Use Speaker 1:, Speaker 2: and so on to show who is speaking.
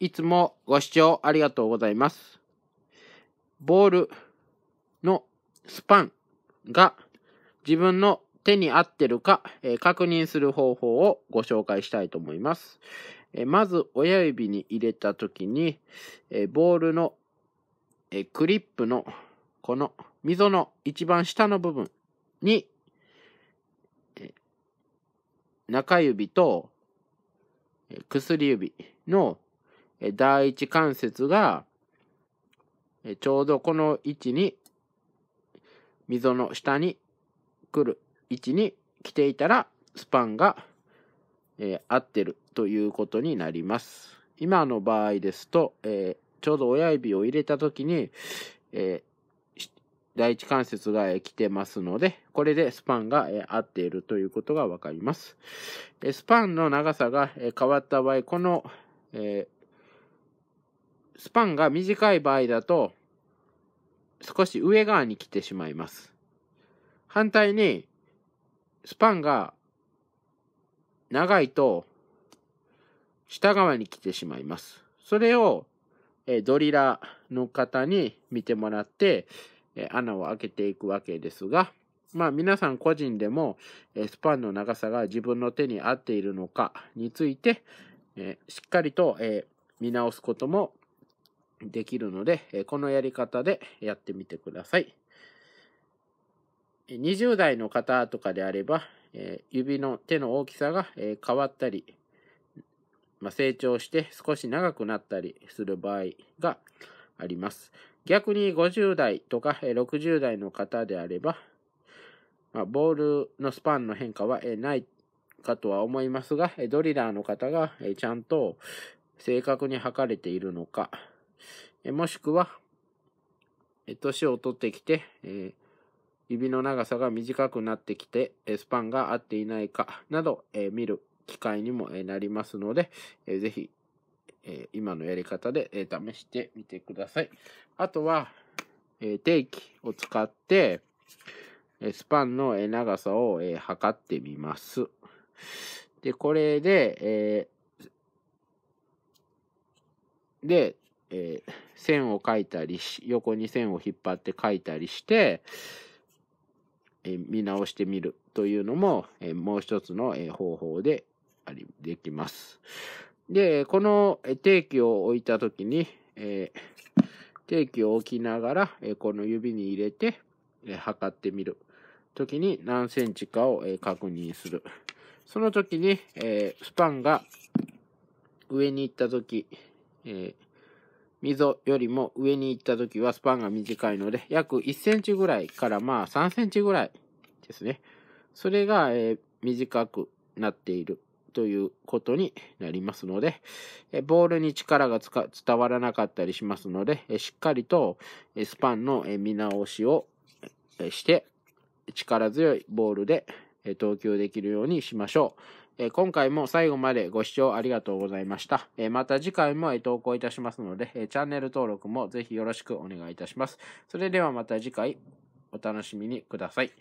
Speaker 1: いつもご視聴ありがとうございます。ボールのスパンが自分の手に合ってるか、えー、確認する方法をご紹介したいと思います。えー、まず親指に入れた時に、えー、ボールの、えクリップのこの溝の一番下の部分に、え中指と薬指の第一関節が、ちょうどこの位置に、溝の下に来る位置に来ていたら、スパンが、え合ってるということになります。今の場合ですと、えちょうど親指を入れた時に、え第一関節が来てますので、これでスパンが合っているということがわかります。スパンの長さが変わった場合、このスパンが短い場合だと、少し上側に来てしまいます。反対に、スパンが長いと、下側に来てしまいます。それを、えドリラーの方に見てもらって、え穴を開けていくわけですが、まあ皆さん個人でも、えスパンの長さが自分の手に合っているのかについて、えしっかりと、え見直すこともできるので、このやり方でやってみてください。20代の方とかであれば、指の手の大きさが変わったり、ま成長して少し長くなったりする場合があります。逆に50代とか60代の方であれば、まボールのスパンの変化はないかとは思いますが、ドリラーの方がちゃんと正確に測れているのか、えもしくは、え年を取ってきて、え指の長さが短くなってきて、スパンが合っていないかなど、え見る機会にもなりますので、えぜひ、え今のやり方で、え試してみてください。あとは、え定期を使って、スパンの長さを測ってみます。で、これで、えで、えー、線を描いたりし、横に線を引っ張って描いたりして、えー、見直してみるというのも、えー、もう一つの、え方法であり、できます。で、この定期を置いた時に、え定期を置きながら、えこの指に入れて、え測ってみるときに何センチかを、え確認する。その時に、えスパンが上に行った時、えー溝よりも上に行った時はスパンが短いので、約1センチぐらいからまあ3センチぐらいですね。それが、えー、短くなっているということになりますので、えボールに力が伝わらなかったりしますので、えしっかりと、えスパンの、え見直しを、えして、力強いボールでえ投球できるようにしましょう。え今回も最後までご視聴ありがとうございました。えまた次回も投稿いたしますので、えチャンネル登録もぜひよろしくお願いいたします。それではまた次回お楽しみにください。